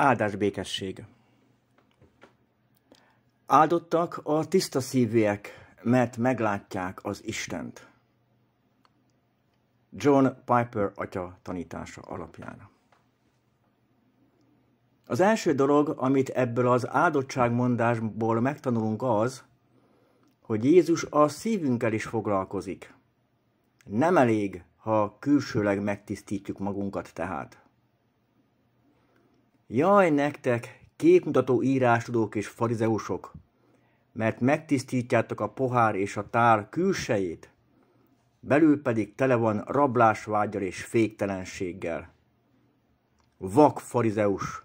Áldás békesség. Áldottak a tiszta szívűek, mert meglátják az Istent. John Piper atya tanítása alapján. Az első dolog, amit ebből az áldottságmondásból megtanulunk az, hogy Jézus a szívünkkel is foglalkozik. Nem elég, ha külsőleg megtisztítjuk magunkat tehát. Jaj nektek, képmutató írástudók és farizeusok, mert megtisztítjátok a pohár és a tár külsejét, belül pedig tele van rablásvágyal és féktelenséggel. Vak farizeus,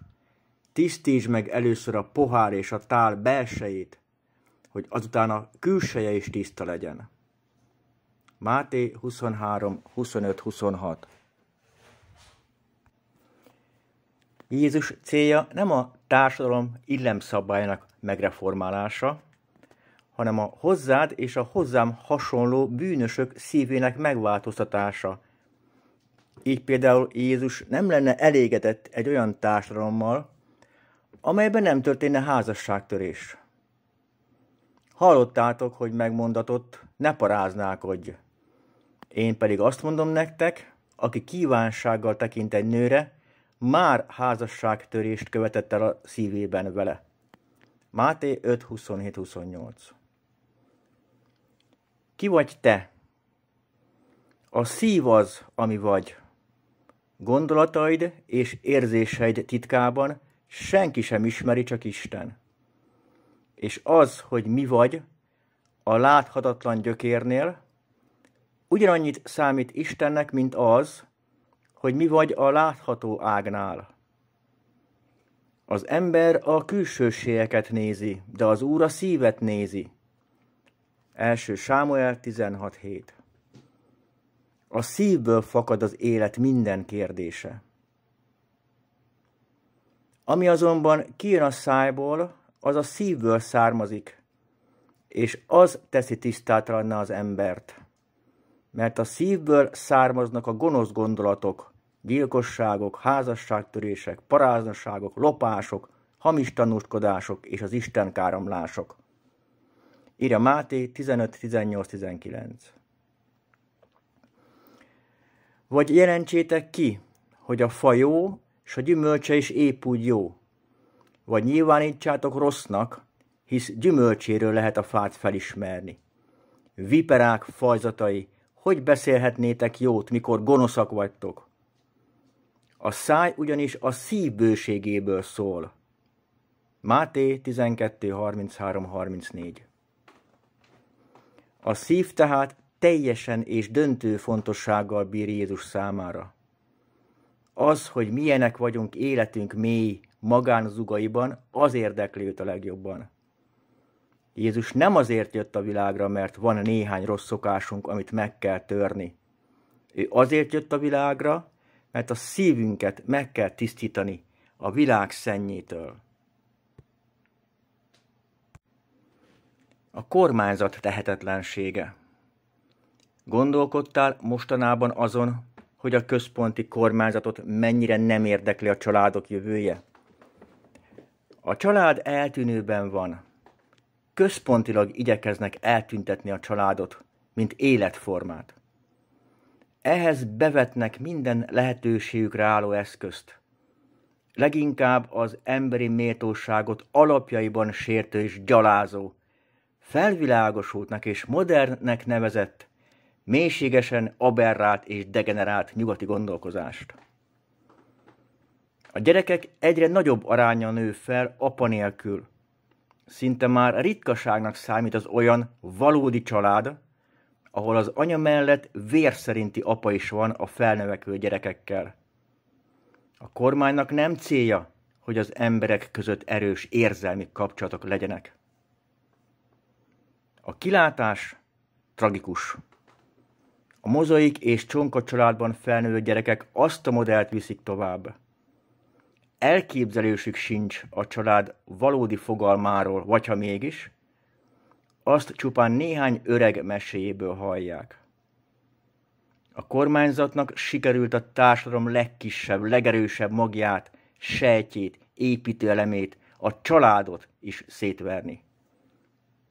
tisztítsd meg először a pohár és a tál belsejét, hogy azután a külseje is tiszta legyen. Máté 23, 25, 26 Jézus célja nem a társadalom illemszabályának megreformálása, hanem a hozzád és a hozzám hasonló bűnösök szívének megváltoztatása. Így például Jézus nem lenne elégedett egy olyan társadalommal, amelyben nem történne házasságtörés. Hallottátok, hogy megmondatott, ne paráználkodj. Én pedig azt mondom nektek, aki kívánsággal tekint egy nőre, már házasságtörést követett el a szívében vele. Máté 52728. Ki vagy te? A szív az, ami vagy. Gondolataid és érzéseid titkában senki sem ismeri, csak Isten. És az, hogy mi vagy, a láthatatlan gyökérnél, ugyanannyit számít Istennek, mint az, hogy mi vagy a látható ágnál. Az ember a külsőségeket nézi, de az Úr a szívet nézi. Első Sámuel 16.7 A szívből fakad az élet minden kérdése. Ami azonban kijön a szájból, az a szívből származik, és az teszi tisztátalanná az embert. Mert a szívből származnak a gonosz gondolatok, gyilkosságok, házasságtörések, paráznaságok, lopások, hamis tanúskodások és az Isten káromlások. Írja Máté 15.18.19 Vagy jelentsétek ki, hogy a fa jó, és a gyümölcse is épp úgy jó. Vagy nyilvánítsátok rossznak, hisz gyümölcséről lehet a fát felismerni. Viperák fajzatai, hogy beszélhetnétek jót, mikor gonoszak vagytok? A száj ugyanis a szív bőségéből szól. Máté 1233 34 A szív tehát teljesen és döntő fontossággal bír Jézus számára. Az, hogy milyenek vagyunk életünk mély magánzugaiban, az érdekli őt a legjobban. Jézus nem azért jött a világra, mert van néhány rossz szokásunk, amit meg kell törni. Ő azért jött a világra, mert a szívünket meg kell tisztítani a világ szennyétől. A kormányzat tehetetlensége. Gondolkodtál mostanában azon, hogy a központi kormányzatot mennyire nem érdekli a családok jövője? A család eltűnőben van. Központilag igyekeznek eltüntetni a családot, mint életformát. Ehhez bevetnek minden lehetőségükre álló eszközt. Leginkább az emberi méltóságot alapjaiban sértő és gyalázó, felvilágosultnak és modernnek nevezett, mélységesen aberrált és degenerált nyugati gondolkozást. A gyerekek egyre nagyobb aránya nő fel apa nélkül. Szinte már ritkaságnak számít az olyan valódi család, ahol az anya mellett vérszerinti apa is van a felnövekvő gyerekekkel. A kormánynak nem célja, hogy az emberek között erős érzelmi kapcsolatok legyenek. A kilátás tragikus. A mozaik és csonka családban felnőtt gyerekek azt a modellt viszik tovább. Elképzelésük sincs a család valódi fogalmáról, vagy ha mégis, azt csupán néhány öreg meséjéből hallják. A kormányzatnak sikerült a társadalom legkisebb, legerősebb magját, sejtjét, építőelemét, a családot is szétverni.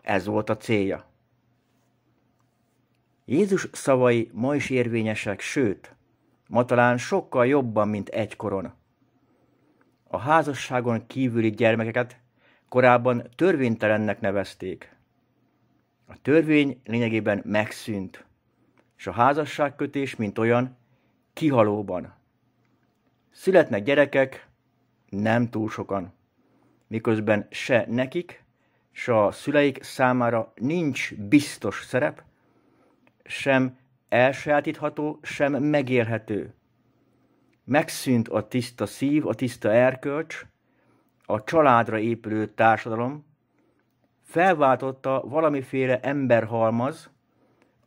Ez volt a célja. Jézus szavai ma is érvényesek, sőt, ma talán sokkal jobban, mint egy korona. A házasságon kívüli gyermekeket korábban törvénytelennek nevezték. A törvény lényegében megszűnt, és a házasságkötés, mint olyan, kihalóban. Születnek gyerekek, nem túl sokan, miközben se nekik, s a szüleik számára nincs biztos szerep, sem elsajátítható, sem megélhető. Megszűnt a tiszta szív, a tiszta erkölcs, a családra épülő társadalom, felváltotta valamiféle emberhalmaz,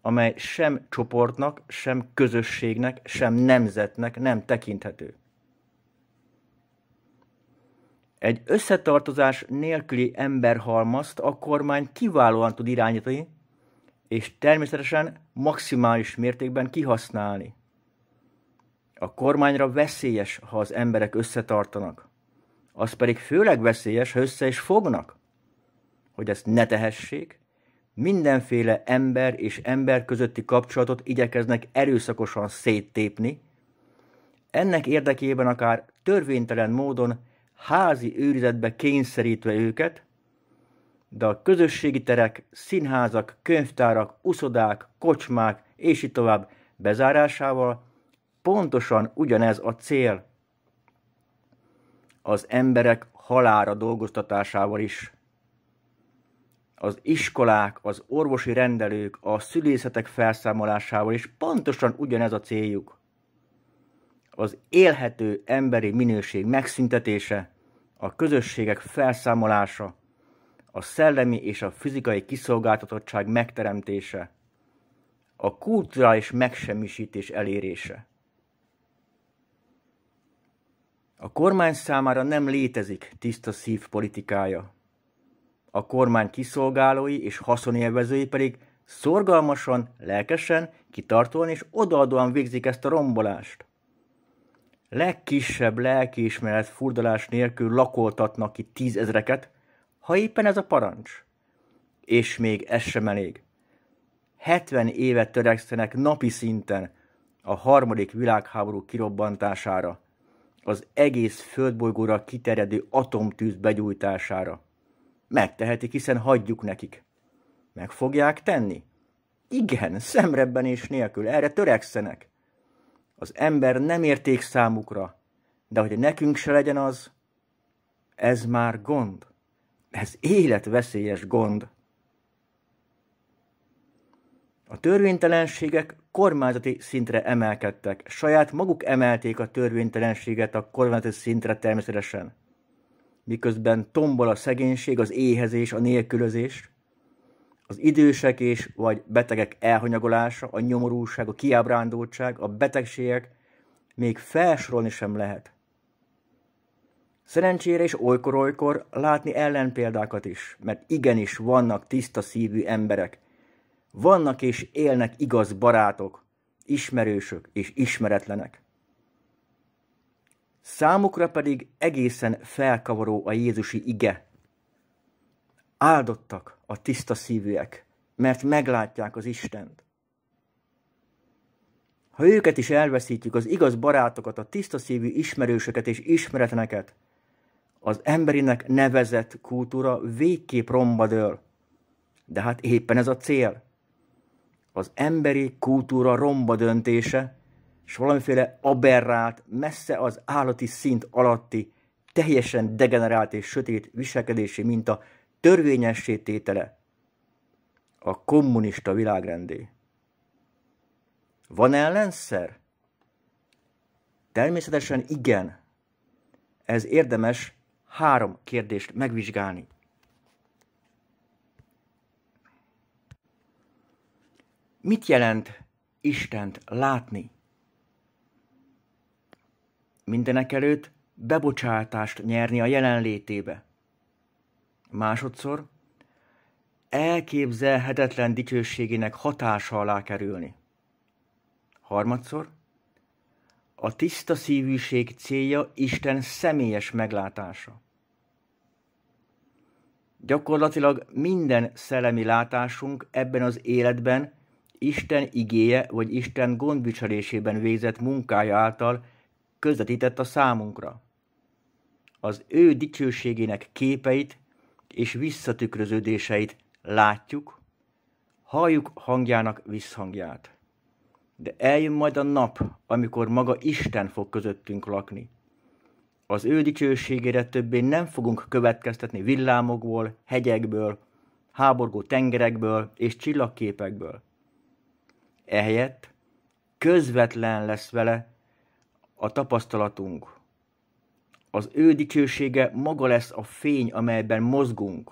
amely sem csoportnak, sem közösségnek, sem nemzetnek nem tekinthető. Egy összetartozás nélküli emberhalmazt a kormány kiválóan tud irányítani, és természetesen maximális mértékben kihasználni. A kormányra veszélyes, ha az emberek összetartanak. Az pedig főleg veszélyes, ha össze is fognak hogy ezt ne tehessék, mindenféle ember és ember közötti kapcsolatot igyekeznek erőszakosan széttépni, ennek érdekében akár törvénytelen módon házi őrizetbe kényszerítve őket, de a közösségi terek, színházak, könyvtárak, uszodák, kocsmák és így tovább bezárásával pontosan ugyanez a cél. Az emberek halára dolgoztatásával is az iskolák, az orvosi rendelők, a szülészetek felszámolásával, is pontosan ugyanez a céljuk. Az élhető emberi minőség megszüntetése, a közösségek felszámolása, a szellemi és a fizikai kiszolgáltatottság megteremtése, a kulturális megsemmisítés elérése. A kormány számára nem létezik tiszta szív politikája a kormány kiszolgálói és haszonélvezői pedig szorgalmasan, lelkesen, kitartóan és odaadóan végzik ezt a rombolást. Legkisebb lelkiismeret furdalás nélkül lakoltatnak ki tízezreket, ha éppen ez a parancs. És még ez sem elég. 70 évet törekszenek napi szinten a harmadik világháború kirobbantására, az egész földbolygóra kiterjedő atomtűz begyújtására Megtehetik, hiszen hagyjuk nekik. Meg fogják tenni? Igen, szemrebbenés nélkül, erre törekszenek. Az ember nem érték számukra, de hogy nekünk se legyen az, ez már gond. Ez életveszélyes gond. A törvénytelenségek kormányzati szintre emelkedtek. Saját maguk emelték a törvénytelenséget a kormányzati szintre természetesen miközben tombol a szegénység, az éhezés, a nélkülözés, az idősek és vagy betegek elhanyagolása, a nyomorúság, a kiábrándultság, a betegségek még felsorolni sem lehet. Szerencsére és olykor-olykor látni ellenpéldákat is, mert igenis vannak tiszta szívű emberek. Vannak és élnek igaz barátok, ismerősök és ismeretlenek számukra pedig egészen felkavaró a Jézusi ige. Áldottak a tiszta szívűek, mert meglátják az Istent. Ha őket is elveszítjük, az igaz barátokat, a tiszta szívű ismerősöket és ismeretleneket, az emberinek nevezett kultúra végképp romba dől. De hát éppen ez a cél. Az emberi kultúra romba döntése, és valamiféle aberrált, messze az állati szint alatti, teljesen degenerált és sötét viselkedési minta törvényessé tétele a kommunista világrendé. Van ellenszer? Természetesen igen. Ez érdemes három kérdést megvizsgálni. Mit jelent Istent látni? Mindenek előtt bebocsátást nyerni a jelenlétébe. Másodszor elképzelhetetlen dicsőségének hatása alá kerülni. Harmadszor a tiszta szívűség célja Isten személyes meglátása. Gyakorlatilag minden szellemi látásunk ebben az életben Isten igéje vagy Isten gondviselésében végzett munkája által közvetített a számunkra. Az ő dicsőségének képeit és visszatükröződéseit látjuk, halljuk hangjának visszhangját. De eljön majd a nap, amikor maga Isten fog közöttünk lakni. Az ő dicsőségére többé nem fogunk következtetni villámokból, hegyekből, háborgó tengerekből és csillagképekből. Ehelyett közvetlen lesz vele a tapasztalatunk. Az ő dicsősége maga lesz a fény, amelyben mozgunk.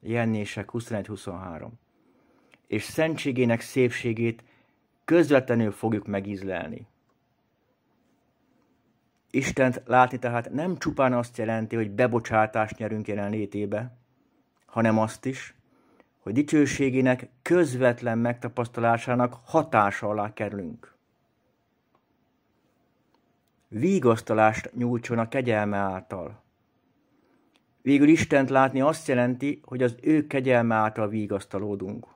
Jelenések 21-23. És szentségének szépségét közvetlenül fogjuk megízlelni. Istent látni tehát nem csupán azt jelenti, hogy bebocsátást nyerünk jelenlétébe, hanem azt is, hogy dicsőségének közvetlen megtapasztalásának hatása alá kerülünk vigasztalást nyújtson a kegyelme által. Végül Istent látni azt jelenti, hogy az ő kegyelme által vigasztalódunk.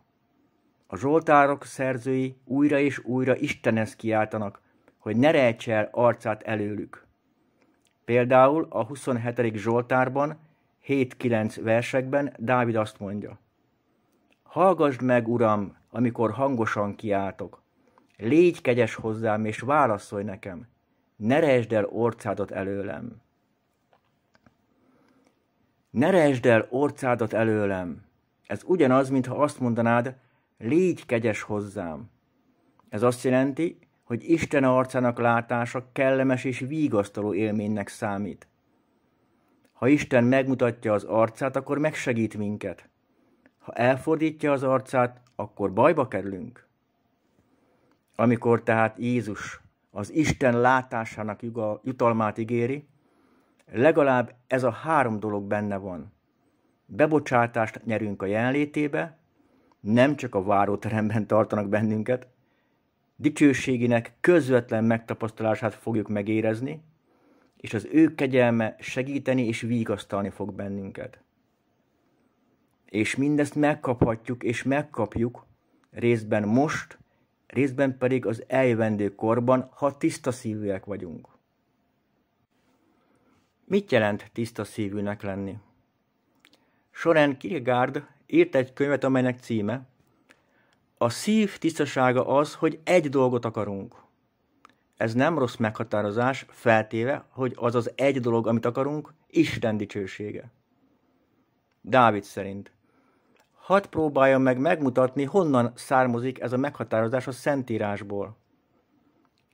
A Zsoltárok szerzői újra és újra Istenhez kiáltanak, hogy ne rejts el arcát előlük. Például a 27. Zsoltárban 7-9 versekben Dávid azt mondja, Hallgasd meg, Uram, amikor hangosan kiáltok. Légy kegyes hozzám, és válaszolj nekem ne rejtsd el orcádat előlem. Ne rejtsd el orcádat előlem. Ez ugyanaz, mintha azt mondanád, légy kegyes hozzám. Ez azt jelenti, hogy Isten arcának látása kellemes és vígasztaló élménynek számít. Ha Isten megmutatja az arcát, akkor megsegít minket. Ha elfordítja az arcát, akkor bajba kerülünk. Amikor tehát Jézus az Isten látásának jutalmát ígéri, legalább ez a három dolog benne van. Bebocsátást nyerünk a jelenlétébe, nem csak a váróteremben tartanak bennünket, dicsőségének közvetlen megtapasztalását fogjuk megérezni, és az ő kegyelme segíteni és vigasztalni fog bennünket. És mindezt megkaphatjuk és megkapjuk részben most, részben pedig az eljövendő korban, ha tiszta szívűek vagyunk. Mit jelent tiszta szívűnek lenni? Soren Kierkegaard írt egy könyvet, amelynek címe A szív tisztasága az, hogy egy dolgot akarunk. Ez nem rossz meghatározás, feltéve, hogy az az egy dolog, amit akarunk, Isten dicsősége. Dávid szerint. Hadd próbáljam meg megmutatni, honnan származik ez a meghatározás a Szentírásból.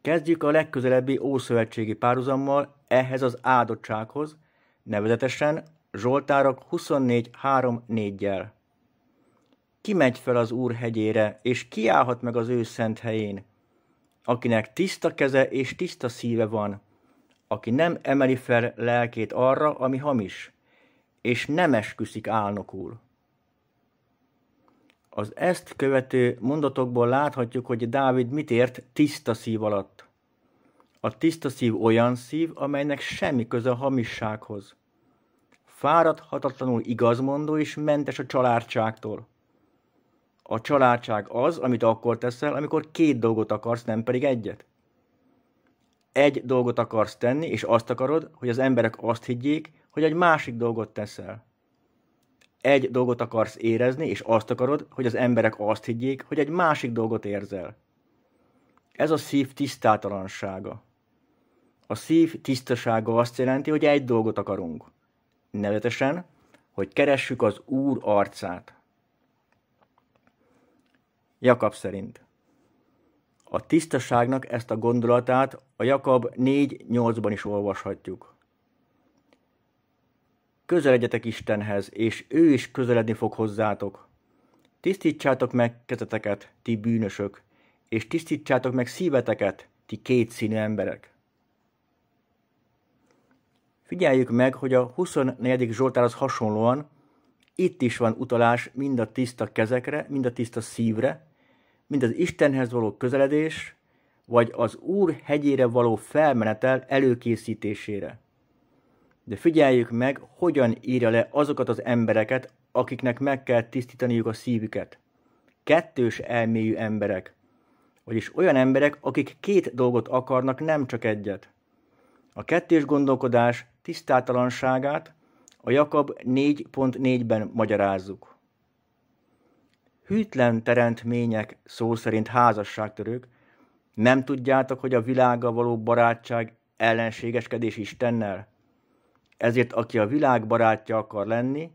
Kezdjük a legközelebbi ószövetségi párhuzammal ehhez az áldottsághoz, nevezetesen Zsoltárok 24.3.4-jel. Kimegy fel az Úr hegyére, és kiállhat meg az ő szent helyén, akinek tiszta keze és tiszta szíve van, aki nem emeli fel lelkét arra, ami hamis, és nem esküszik álnokul. Az ezt követő mondatokból láthatjuk, hogy Dávid mit ért tiszta szív alatt. A tiszta szív olyan szív, amelynek semmi köze a hamissághoz. Fáradhatatlanul igazmondó és mentes a csalártságtól. A csalártság az, amit akkor teszel, amikor két dolgot akarsz, nem pedig egyet. Egy dolgot akarsz tenni, és azt akarod, hogy az emberek azt higgyék, hogy egy másik dolgot teszel egy dolgot akarsz érezni, és azt akarod, hogy az emberek azt higgyék, hogy egy másik dolgot érzel. Ez a szív tisztátalansága. A szív tisztasága azt jelenti, hogy egy dolgot akarunk. Nevetesen, hogy keressük az Úr arcát. Jakab szerint. A tisztaságnak ezt a gondolatát a Jakab 4.8-ban is olvashatjuk közeledjetek Istenhez, és ő is közeledni fog hozzátok. Tisztítsátok meg kezeteket, ti bűnösök, és tisztítsátok meg szíveteket, ti kétszínű emberek. Figyeljük meg, hogy a 24. Zsoltárhoz hasonlóan itt is van utalás mind a tiszta kezekre, mind a tiszta szívre, mind az Istenhez való közeledés, vagy az Úr hegyére való felmenetel előkészítésére. De figyeljük meg, hogyan írja le azokat az embereket, akiknek meg kell tisztítaniuk a szívüket. Kettős elmélyű emberek. Vagyis olyan emberek, akik két dolgot akarnak, nem csak egyet. A kettős gondolkodás tisztátalanságát a Jakab 4.4-ben magyarázzuk. Hűtlen teremtmények, szó szerint házasságtörők, nem tudjátok, hogy a világa való barátság ellenségeskedés Istennel? Ezért aki a világ barátja akar lenni,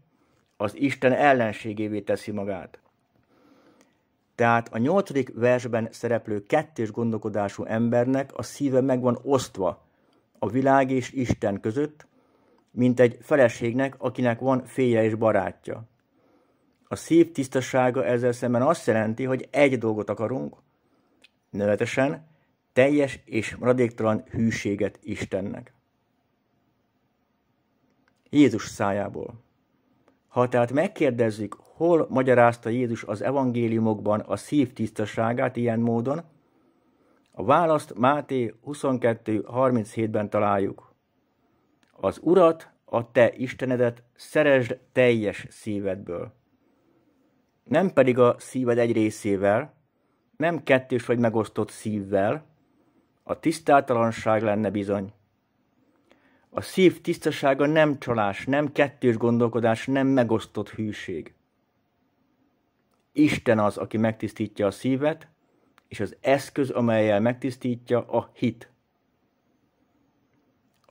az Isten ellenségévé teszi magát. Tehát a nyolcadik versben szereplő kettős gondolkodású embernek a szíve meg van osztva a világ és Isten között, mint egy feleségnek, akinek van félje és barátja. A szív tisztasága ezzel szemben azt jelenti, hogy egy dolgot akarunk, nevetesen teljes és maradéktalan hűséget Istennek. Jézus szájából. Ha tehát megkérdezzük, hol magyarázta Jézus az evangéliumokban a szív tisztaságát ilyen módon, a választ Máté 22.37-ben találjuk. Az Urat, a te Istenedet szeresd teljes szívedből. Nem pedig a szíved egy részével, nem kettős vagy megosztott szívvel, a tisztátalanság lenne bizony. A szív tisztasága nem csalás, nem kettős gondolkodás, nem megosztott hűség. Isten az, aki megtisztítja a szívet, és az eszköz, amelyel megtisztítja a hit.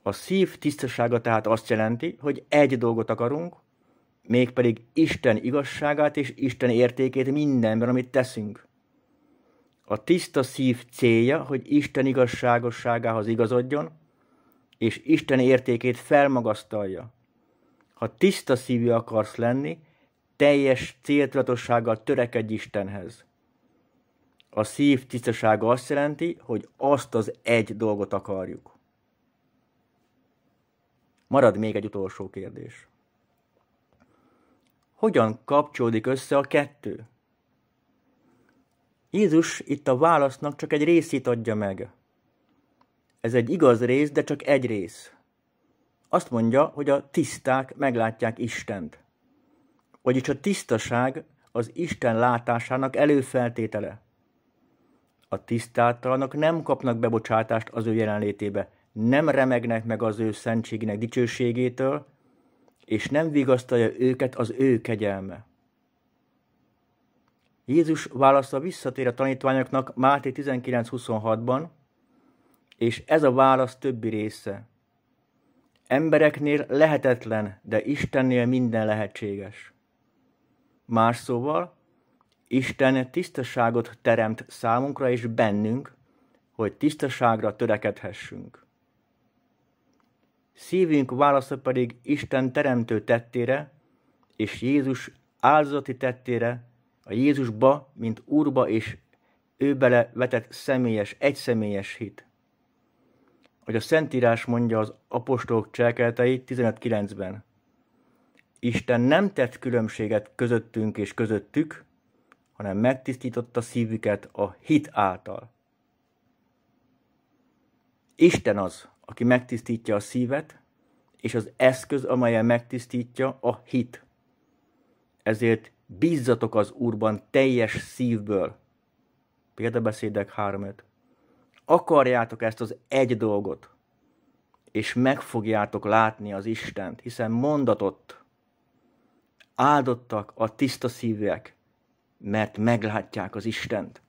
A szív tisztasága tehát azt jelenti, hogy egy dolgot akarunk, mégpedig Isten igazságát és Isten értékét mindenben, amit teszünk. A tiszta szív célja, hogy Isten igazságosságához igazodjon, és Isten értékét felmagasztalja. Ha tiszta szívű akarsz lenni, teljes céltudatossággal törekedj Istenhez. A szív tisztasága azt jelenti, hogy azt az egy dolgot akarjuk. Marad még egy utolsó kérdés. Hogyan kapcsolódik össze a kettő? Jézus itt a válasznak csak egy részét adja meg. Ez egy igaz rész, de csak egy rész. Azt mondja, hogy a tiszták meglátják Istent. Vagyis a tisztaság az Isten látásának előfeltétele. A tisztátalanok nem kapnak bebocsátást az ő jelenlétébe, nem remegnek meg az ő szentségének dicsőségétől, és nem vigasztalja őket az ő kegyelme. Jézus válasza visszatér a tanítványoknak Máté 19.26-ban, és ez a válasz többi része. Embereknél lehetetlen, de Istennél minden lehetséges. Más szóval, Isten tisztaságot teremt számunkra és bennünk, hogy tisztaságra törekedhessünk. Szívünk válasza pedig Isten teremtő tettére, és Jézus áldozati tettére, a Jézusba, mint Úrba és ő bele vetett személyes, egyszemélyes hit hogy a Szentírás mondja az apostolok cselekedetei 15.9-ben. Isten nem tett különbséget közöttünk és közöttük, hanem megtisztította szívüket a hit által. Isten az, aki megtisztítja a szívet, és az eszköz, amelyen megtisztítja a hit. Ezért bízzatok az Úrban teljes szívből. Példabeszédek 3 akarjátok ezt az egy dolgot, és meg fogjátok látni az Istent, hiszen mondatott, áldottak a tiszta szívűek, mert meglátják az Istent.